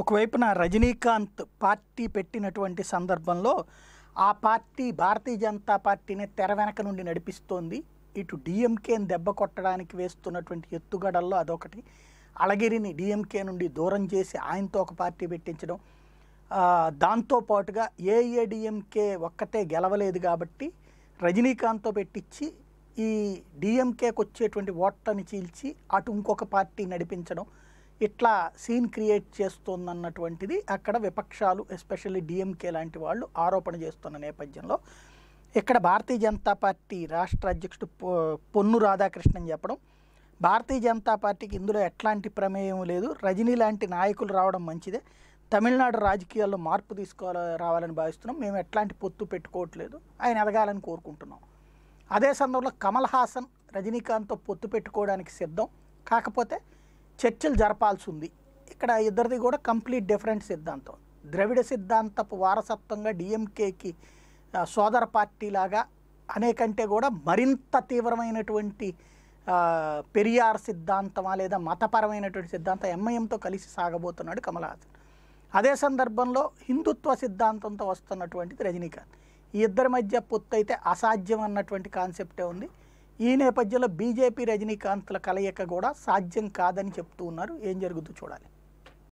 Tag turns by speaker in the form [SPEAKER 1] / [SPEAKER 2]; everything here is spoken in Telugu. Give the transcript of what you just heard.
[SPEAKER 1] ఒకవైపున రజనీకాంత్ పార్టీ పెట్టినటువంటి సందర్భంలో ఆ పార్టీ భారతీయ జనతా పార్టీని తెర వెనక నుండి నడిపిస్తోంది ఇటు డిఎంకేని దెబ్బ కొట్టడానికి వేస్తున్నటువంటి ఎత్తుగడల్లో అదొకటి అళగిరిని డిఎంకే నుండి దూరం చేసి ఆయనతో ఒక పార్టీ పెట్టించడం దాంతోపాటుగా ఏఏడిఎంకే ఒక్కటే గెలవలేదు కాబట్టి రజనీకాంత్తో పెట్టించి ఈ డిఎంకేకి వచ్చేటువంటి ఓట్లను చీల్చి అటు ఇంకొక పార్టీ నడిపించడం ఇట్లా సీన్ క్రియేట్ చేస్తుందన్నటువంటిది అక్కడ విపక్షాలు ఎస్పెషల్లీ డిఎంకే లాంటి వాళ్ళు ఆరోపణ చేస్తున్న నేపథ్యంలో ఇక్కడ భారతీయ జనతా పార్టీ రాష్ట్ర అధ్యక్షుడు పొన్ను రాధాకృష్ణన్ చెప్పడం భారతీయ జనతా పార్టీకి ఇందులో ఎట్లాంటి ప్రమేయం లేదు రజనీ లాంటి నాయకులు రావడం మంచిదే తమిళనాడు రాజకీయాల్లో మార్పు తీసుకోవాలి రావాలని భావిస్తున్నాం మేము ఎట్లాంటి పొత్తు పెట్టుకోవట్లేదు ఆయన ఎదగాలని కోరుకుంటున్నాం అదే సందర్భంలో కమల్ హాసన్ రజనీకాంత్తో పొత్తు పెట్టుకోవడానికి సిద్ధం కాకపోతే చర్చలు జరపాల్సి ఉంది ఇక్కడ ఇద్దరిది కూడా కంప్లీట్ డిఫరెంట్ సిద్ధాంతం ద్రవిడ సిద్ధాంతపు వారసత్వంగా డిఎంకేకి సోదర పార్టీలాగా అనేకంటే కూడా మరింత తీవ్రమైనటువంటి పెరియార్ సిద్ధాంతమా లేదా మతపరమైనటువంటి సిద్ధాంతం ఎంఐఎంతో కలిసి సాగబోతున్నాడు కమలహాసన్ అదే సందర్భంలో హిందుత్వ సిద్ధాంతంతో వస్తున్నటువంటిది రజనీకాంత్ ఈ ఇద్దరి మధ్య పొత్తు అయితే అసాధ్యం అన్నటువంటి కాన్సెప్టే ఉంది ఈ నేపథ్యంలో బీజేపీ రజనీకాంత్ల కలయిక కూడా సాధ్యం కాదని చెప్తూ ఉన్నారు ఏం జరుగుతూ చూడాలి